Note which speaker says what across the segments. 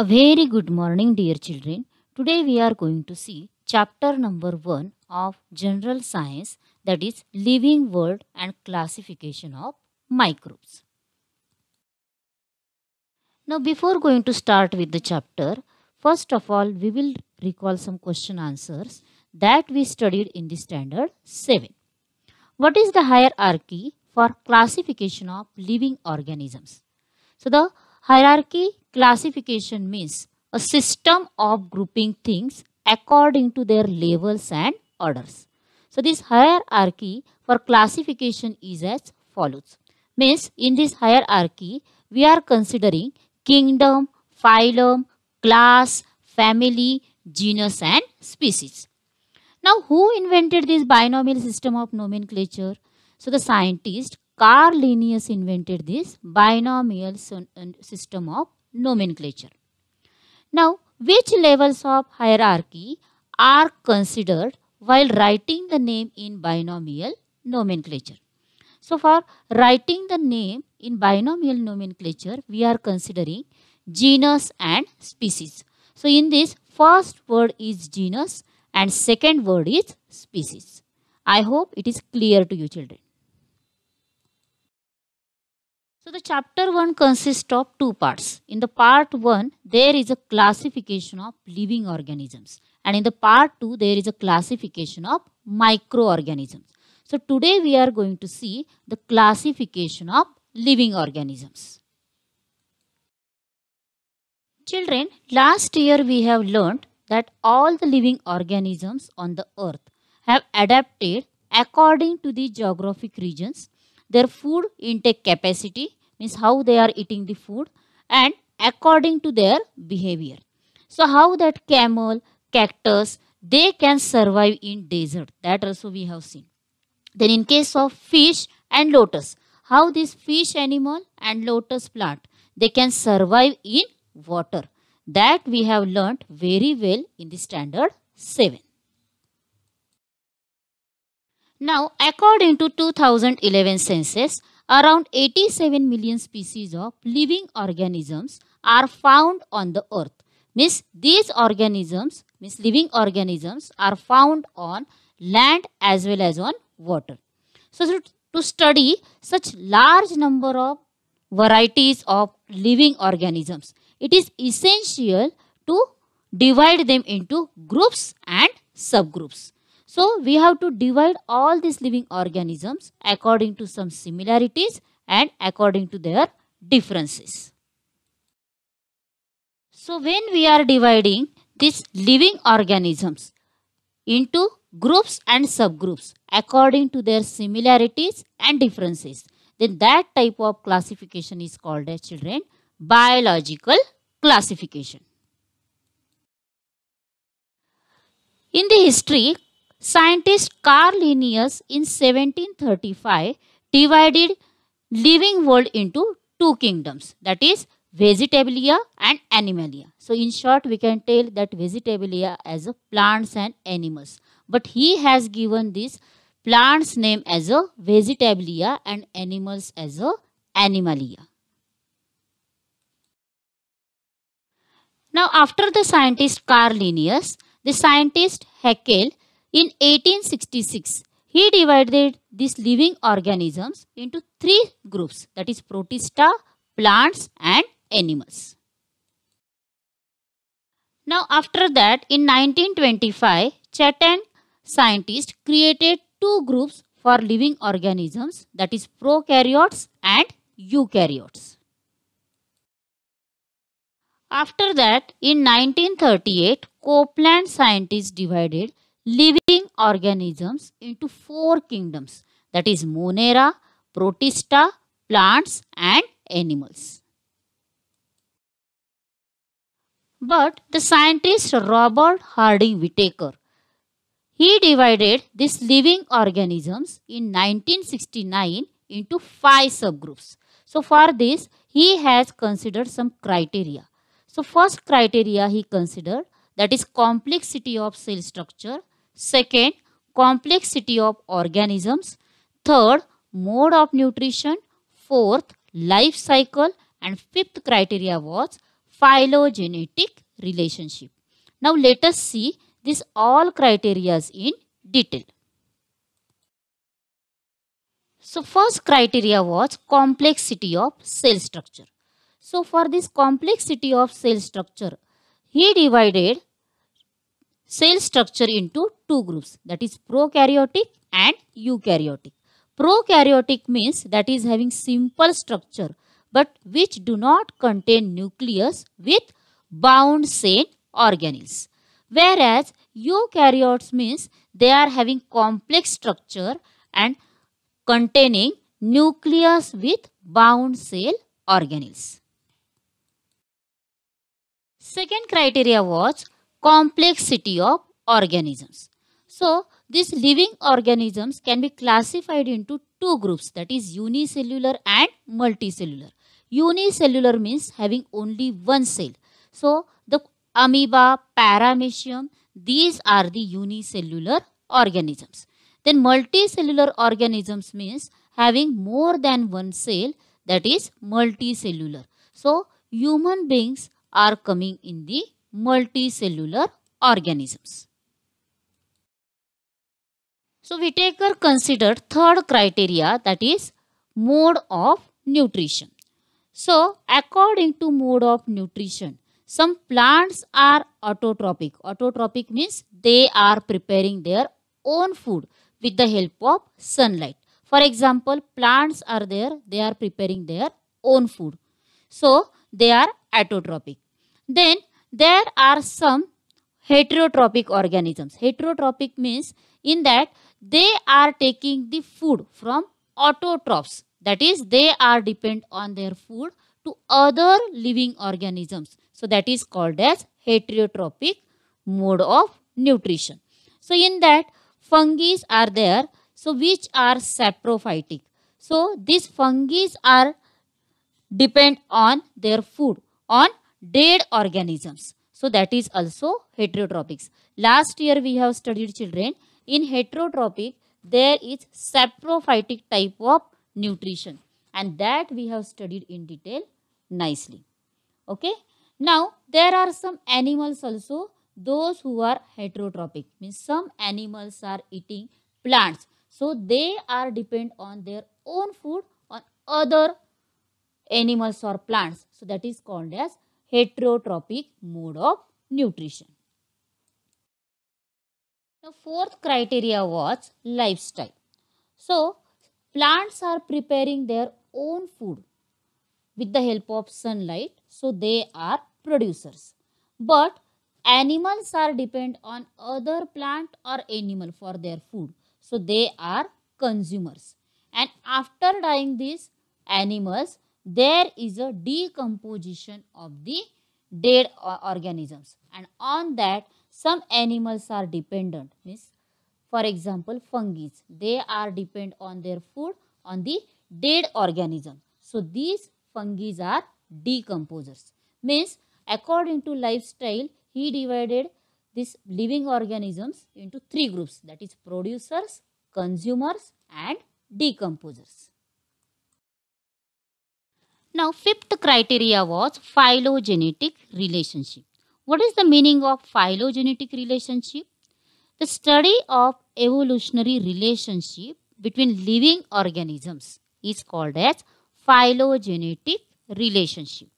Speaker 1: A very good morning dear children. Today we are going to see chapter number 1 of general science that is living world and classification of microbes. Now before going to start with the chapter, first of all we will recall some question answers that we studied in the standard 7. What is the hierarchy for classification of living organisms? So the hierarchy Classification means a system of grouping things according to their levels and orders. So this hierarchy for classification is as follows. Means in this hierarchy we are considering kingdom, phylum, class, family, genus and species. Now who invented this binomial system of nomenclature? So the scientist Carl Linnaeus invented this binomial system of nomenclature. Now, which levels of hierarchy are considered while writing the name in binomial nomenclature? So, for writing the name in binomial nomenclature, we are considering genus and species. So, in this first word is genus and second word is species. I hope it is clear to you children. So the chapter 1 consists of two parts. In the part 1, there is a classification of living organisms. And in the part 2, there is a classification of microorganisms. So today we are going to see the classification of living organisms. Children, last year we have learned that all the living organisms on the earth have adapted according to the geographic regions, their food intake capacity means how they are eating the food and according to their behavior. So how that camel, cactus, they can survive in desert. That also we have seen. Then in case of fish and lotus, how this fish animal and lotus plant, they can survive in water. That we have learnt very well in the standard 7. Now according to 2011 census, Around 87 million species of living organisms are found on the earth. Means these organisms, means living organisms are found on land as well as on water. So to study such large number of varieties of living organisms, it is essential to divide them into groups and subgroups. So we have to divide all these living organisms according to some similarities and according to their differences. So when we are dividing these living organisms into groups and subgroups according to their similarities and differences, then that type of classification is called as children biological classification. In the history, Scientist Carl Linnaeus in 1735 divided living world into two kingdoms that is vegetabilia and animalia. So in short we can tell that vegetabilia as a plants and animals but he has given this plants name as a vegetabilia and animals as a animalia. Now after the scientist Carl Linnaeus, the scientist Haeckel in 1866, he divided these living organisms into three groups that is protista, plants and animals. Now after that in 1925 Chetan scientist created two groups for living organisms that is prokaryotes and eukaryotes. After that in 1938 Copeland scientists divided living organisms into four kingdoms that is Monera, Protista, plants and animals. But the scientist Robert Harding Whittaker, he divided these living organisms in 1969 into five subgroups. So for this, he has considered some criteria. So first criteria he considered that is complexity of cell structure Second, complexity of organisms. Third, mode of nutrition. Fourth, life cycle. And fifth criteria was phylogenetic relationship. Now let us see these all criterias in detail. So first criteria was complexity of cell structure. So for this complexity of cell structure, he divided cell structure into two groups that is prokaryotic and eukaryotic. Prokaryotic means that is having simple structure but which do not contain nucleus with bound cell organelles. Whereas eukaryotes means they are having complex structure and containing nucleus with bound cell organelles. Second criteria was complexity of organisms. So, these living organisms can be classified into two groups that is unicellular and multicellular. Unicellular means having only one cell. So, the amoeba, paramecium, these are the unicellular organisms. Then multicellular organisms means having more than one cell that is multicellular. So, human beings are coming in the multicellular organisms. So Whitaker considered third criteria that is mode of nutrition. So according to mode of nutrition, some plants are autotrophic. Autotrophic means they are preparing their own food with the help of sunlight. For example, plants are there, they are preparing their own food. So, they are autotrophic. Then, there are some heterotrophic organisms. Heterotrophic means in that they are taking the food from autotrophs. That is, they are dependent on their food to other living organisms. So that is called as heterotrophic mode of nutrition. So in that, fungi are there, so which are saprophytic. So these fungi are depend on their food, on dead organisms. So that is also heterotropics. Last year we have studied children. In heterotropic, there is saprophytic type of nutrition and that we have studied in detail nicely. Okay. Now, there are some animals also those who are heterotrophic means some animals are eating plants. So, they are depend on their own food on other animals or plants. So, that is called as heterotrophic mode of nutrition. The fourth criteria was lifestyle. So, plants are preparing their own food with the help of sunlight, so they are producers. But animals are depend on other plant or animal for their food, so they are consumers. And after dying these animals there is a decomposition of the dead organisms and on that some animals are dependent means for example fungi they are depend on their food on the dead organism so these fungi are decomposers means according to lifestyle he divided these living organisms into three groups that is producers consumers and decomposers now fifth criteria was phylogenetic relationship. What is the meaning of phylogenetic relationship? The study of evolutionary relationship between living organisms is called as phylogenetic relationship.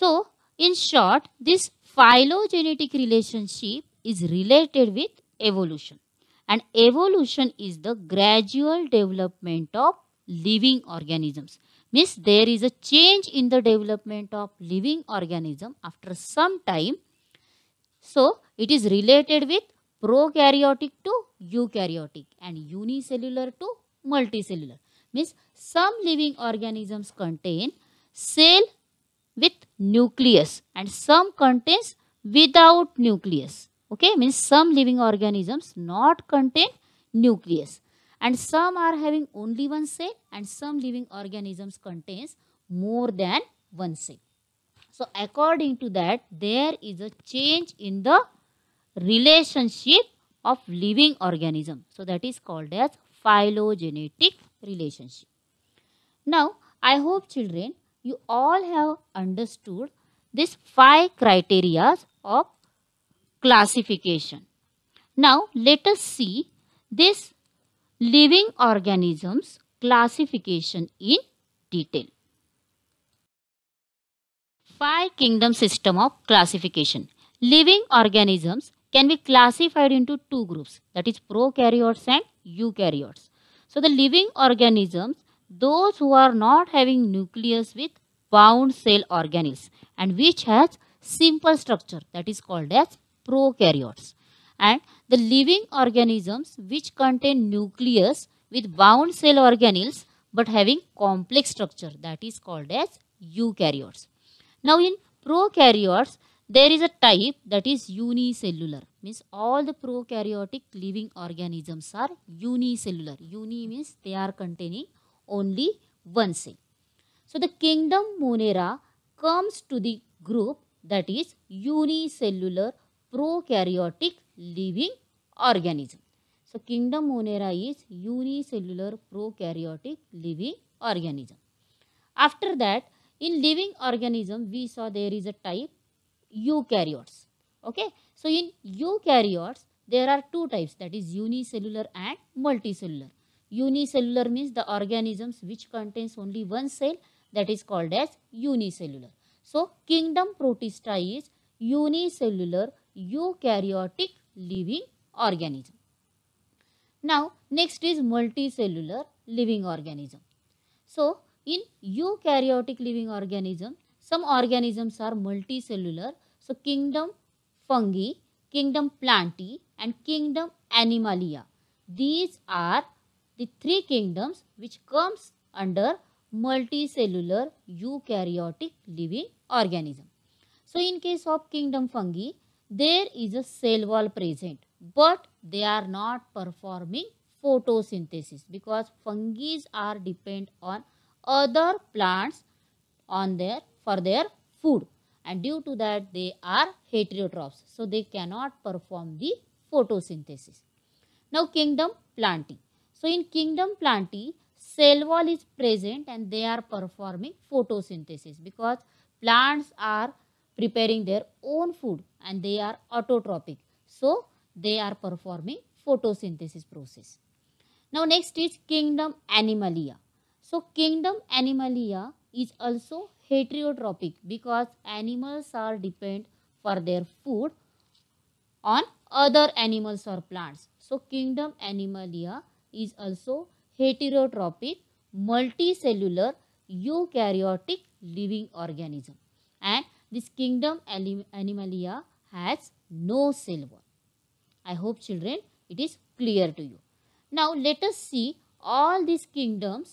Speaker 1: So, in short, this phylogenetic relationship is related with evolution. And evolution is the gradual development of living organisms means there is a change in the development of living organism after some time. So it is related with prokaryotic to eukaryotic and unicellular to multicellular. Means some living organisms contain cell with nucleus and some contains without nucleus. Okay, means some living organisms not contain nucleus and some are having only one cell and some living organisms contains more than one cell. So according to that there is a change in the relationship of living organism. So that is called as phylogenetic relationship. Now I hope children you all have understood this five criteria of classification. Now let us see this living organisms classification in detail. Five kingdom system of classification. Living organisms can be classified into two groups that is prokaryotes and eukaryotes. So the living organisms those who are not having nucleus with bound cell organelles and which has simple structure that is called as prokaryotes and the living organisms which contain nucleus with bound cell organelles but having complex structure that is called as eukaryotes. Now in prokaryotes there is a type that is unicellular means all the prokaryotic living organisms are unicellular. Uni means they are containing only one cell. So the kingdom Monera comes to the group that is unicellular prokaryotic living organism. So, kingdom Monera is unicellular prokaryotic living organism. After that, in living organism, we saw there is a type eukaryotes. Okay. So, in eukaryotes, there are two types that is unicellular and multicellular. Unicellular means the organisms which contains only one cell that is called as unicellular. So, kingdom protista is unicellular eukaryotic living organism. Now next is multicellular living organism. So in eukaryotic living organism some organisms are multicellular. So kingdom fungi, kingdom plantae and kingdom animalia. These are the three kingdoms which comes under multicellular eukaryotic living organism. So in case of kingdom fungi there is a cell wall present but they are not performing photosynthesis because fungi are depend on other plants on their for their food and due to that they are heterotrophs so they cannot perform the photosynthesis now kingdom planty so in kingdom planty cell wall is present and they are performing photosynthesis because plants are preparing their own food and they are autotrophic. So, they are performing photosynthesis process. Now, next is kingdom Animalia. So, kingdom Animalia is also heterotrophic because animals are dependent for their food on other animals or plants. So, kingdom Animalia is also heterotrophic multicellular eukaryotic living organism and this kingdom Animalia has no cell wall. I hope children it is clear to you. Now let us see all these kingdoms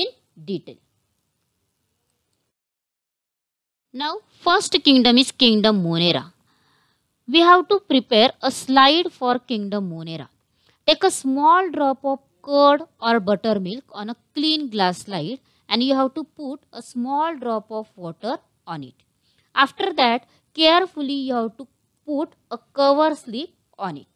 Speaker 1: in detail. Now first kingdom is kingdom Monera. We have to prepare a slide for kingdom Monera. Take a small drop of curd or buttermilk on a clean glass slide and you have to put a small drop of water on it. After that, carefully you have to put a cover slip on it.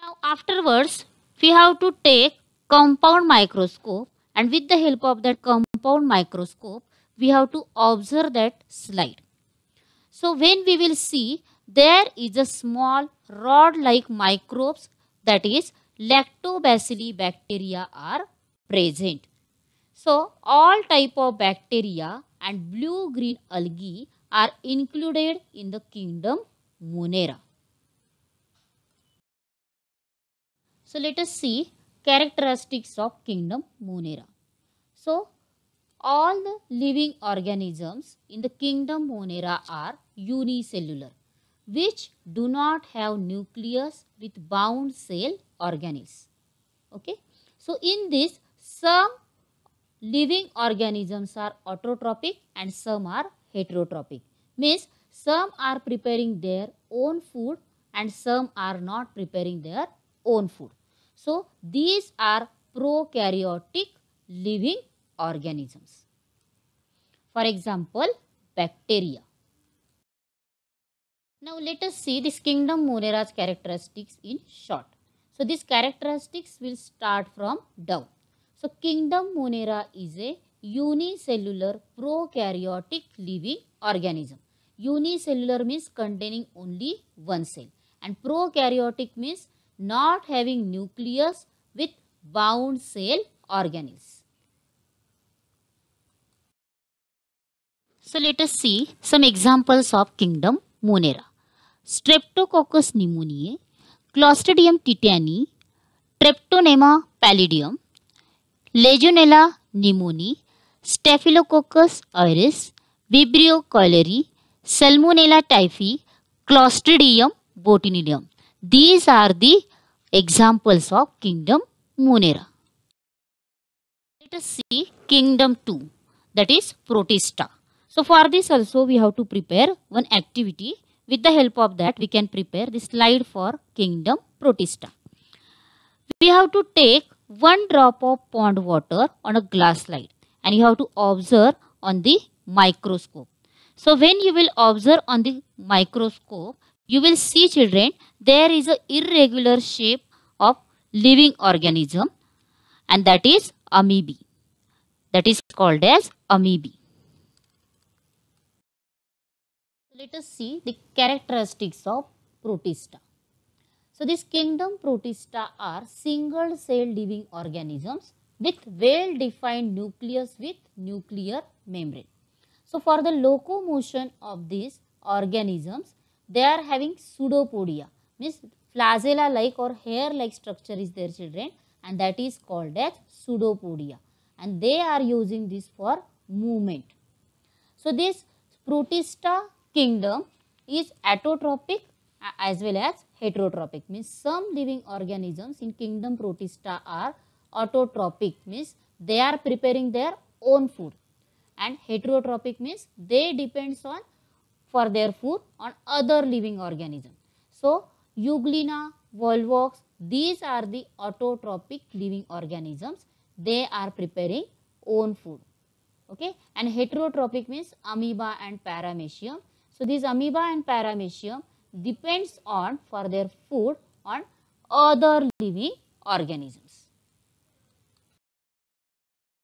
Speaker 1: Now afterwards, we have to take compound microscope and with the help of that compound microscope, we have to observe that slide. So when we will see, there is a small rod-like microbes that is lactobacilli bacteria are present. So all type of bacteria and blue-green algae are included in the kingdom Monera. So let us see characteristics of kingdom Monera. So all the living organisms in the kingdom Monera are unicellular which do not have nucleus with bound cell organelles. Okay. So in this some living organisms are autotrophic and some are heterotrophic. Means some are preparing their own food and some are not preparing their own food. So these are prokaryotic living organisms. For example, bacteria. Now let us see this kingdom Monera's characteristics in short. So these characteristics will start from down. So kingdom Monera is a unicellular prokaryotic living organism. Unicellular means containing only one cell and prokaryotic means not having nucleus with bound cell organelles. So let us see some examples of kingdom Monera. Streptococcus pneumoniae, Clostridium tetani, Treptonema pallidum, Legionella pneumoniae Staphylococcus aureus Vibrio cholerae Salmonella typhi Clostridium botulinum these are the examples of kingdom Monera let us see kingdom two that is Protista so for this also we have to prepare one activity with the help of that we can prepare the slide for kingdom protista we have to take one drop of pond water on a glass slide and you have to observe on the microscope. So when you will observe on the microscope, you will see children, there is a irregular shape of living organism and that is amoeba. That is called as amoeba. Let us see the characteristics of protista. So this kingdom protista are single cell living organisms with well defined nucleus with nuclear membrane. So for the locomotion of these organisms they are having pseudopodia means flagella like or hair like structure is their children and that is called as pseudopodia and they are using this for movement. So this protista kingdom is autotrophic as well as heterotrophic means some living organisms in kingdom protista are autotrophic means they are preparing their own food and heterotrophic means they depends on for their food on other living organism. So Euglena, Volvox these are the autotrophic living organisms they are preparing own food okay and heterotrophic means amoeba and paramecium. So these amoeba and paramecium depends on for their food on other living organisms.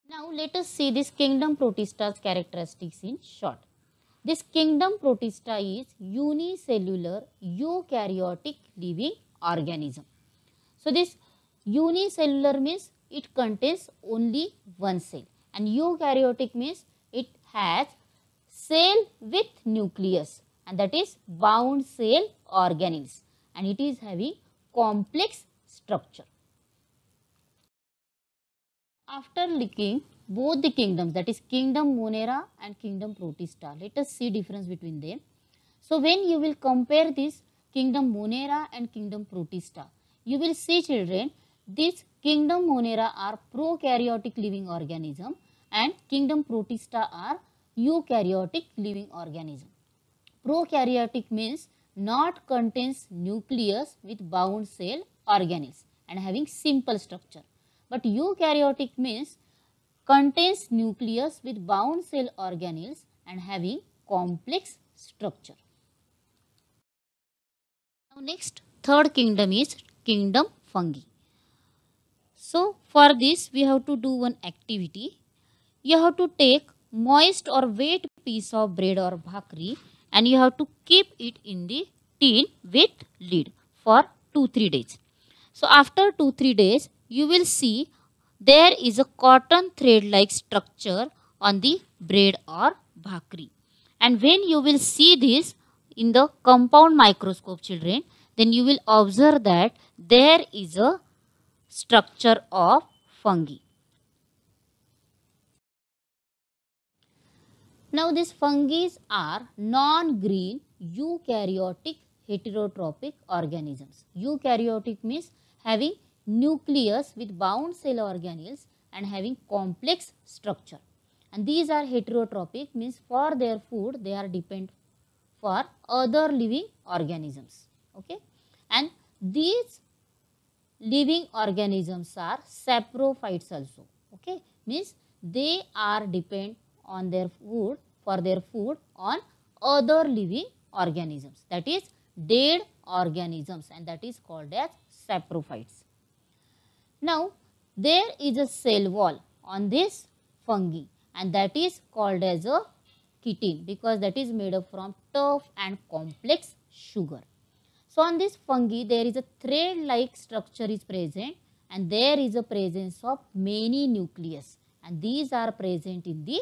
Speaker 1: Now let us see this kingdom protista's characteristics in short. This kingdom protista is unicellular eukaryotic living organism. So this unicellular means it contains only one cell and eukaryotic means it has cell with nucleus and that is bound cell organelles and it is having complex structure. After looking both the kingdoms that is kingdom Monera and kingdom Protista, let us see difference between them. So when you will compare this kingdom Monera and kingdom Protista, you will see children this kingdom Monera are prokaryotic living organism and kingdom Protista are eukaryotic living organism. Prokaryotic means not contains nucleus with bound cell organelles and having simple structure. But eukaryotic means contains nucleus with bound cell organelles and having complex structure. Now next third kingdom is kingdom fungi. So for this we have to do one activity. You have to take moist or wet piece of bread or bhakri and you have to keep it in the tin with lid for 2-3 days. So after 2-3 days you will see there is a cotton thread like structure on the bread or bhakri. And when you will see this in the compound microscope children then you will observe that there is a structure of fungi. Now these fungi are non-green eukaryotic heterotrophic organisms. Eukaryotic means having nucleus with bound cell organelles and having complex structure. And these are heterotrophic means for their food they are dependent for other living organisms. Okay. And these living organisms are saprophytes also. Okay. Means they are dependent on their food for their food on other living organisms that is dead organisms and that is called as saprophytes. Now there is a cell wall on this fungi and that is called as a chitin because that is made up from tough and complex sugar. So on this fungi there is a thread like structure is present and there is a presence of many nucleus and these are present in the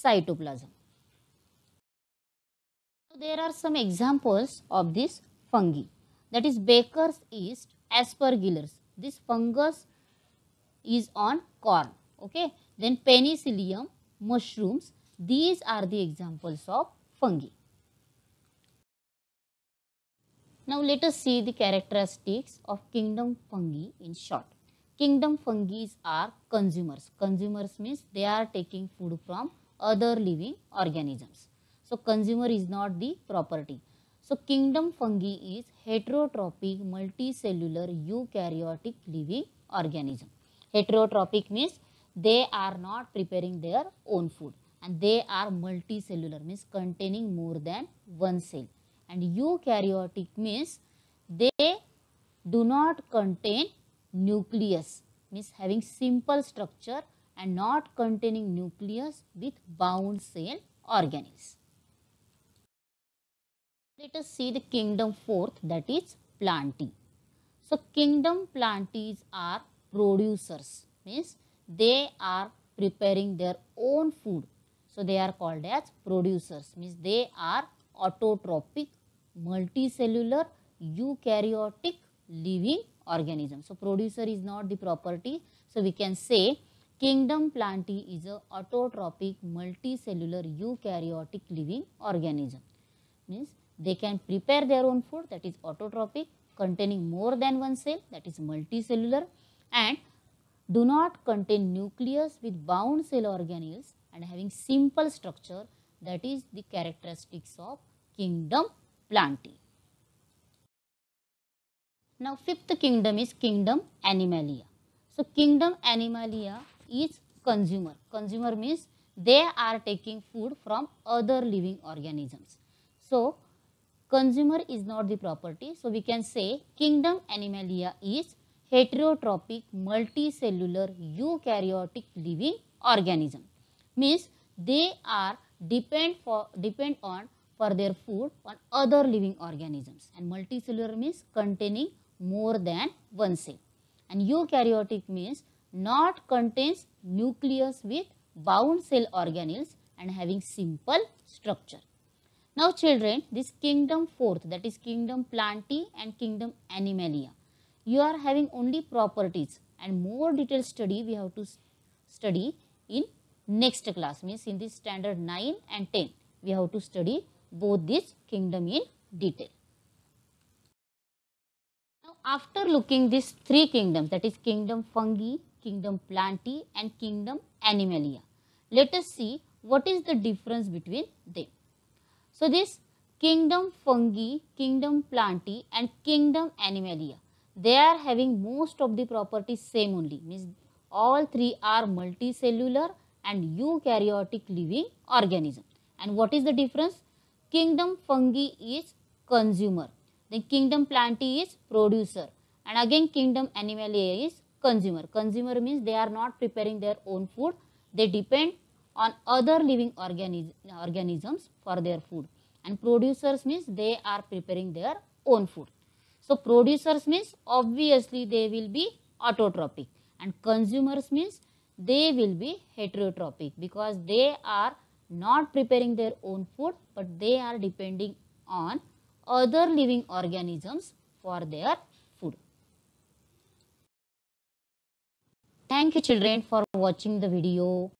Speaker 1: cytoplasm. There are some examples of this fungi that is baker's yeast, aspergillus. This fungus is on corn. Okay. Then penicillium, mushrooms. These are the examples of fungi. Now let us see the characteristics of kingdom fungi in short. Kingdom fungi are consumers. Consumers means they are taking food from other living organisms. So, consumer is not the property. So, kingdom fungi is heterotrophic multicellular eukaryotic living organism. Heterotrophic means they are not preparing their own food and they are multicellular means containing more than one cell and eukaryotic means they do not contain nucleus means having simple structure and not containing nucleus with bound cell organelles. Let us see the kingdom fourth that is plantae. So kingdom plantae are producers means they are preparing their own food. So they are called as producers means they are autotrophic, multicellular, eukaryotic living organism. So producer is not the property. So we can say Kingdom Plantae is a autotrophic multicellular eukaryotic living organism. Means they can prepare their own food that is autotrophic containing more than one cell that is multicellular and do not contain nucleus with bound cell organelles and having simple structure that is the characteristics of kingdom plantae. Now fifth kingdom is kingdom animalia. So kingdom animalia each consumer. Consumer means they are taking food from other living organisms. So, consumer is not the property. So, we can say kingdom Animalia is heterotrophic multicellular eukaryotic living organism. Means they are depend, for, depend on for their food on other living organisms and multicellular means containing more than one cell and eukaryotic means not contains nucleus with bound cell organelles and having simple structure. Now children, this kingdom fourth that is kingdom plantae and kingdom animalia. You are having only properties and more detailed study we have to study in next class means in this standard 9 and 10 we have to study both this kingdom in detail. Now after looking these three kingdoms that is kingdom fungi, kingdom plantae and kingdom animalia. Let us see what is the difference between them. So this kingdom fungi, kingdom plantae and kingdom animalia, they are having most of the properties same only means all three are multicellular and eukaryotic living organism. And what is the difference? Kingdom fungi is consumer, The kingdom plantae is producer and again kingdom animalia is consumer. Consumer means they are not preparing their own food. They depend on other living organisms for their food. And producers means they are preparing their own food. So producers means obviously they will be autotrophic and consumers means they will be heterotrophic because they are not preparing their own food but they are depending on other living organisms for their Thank you children for watching the video.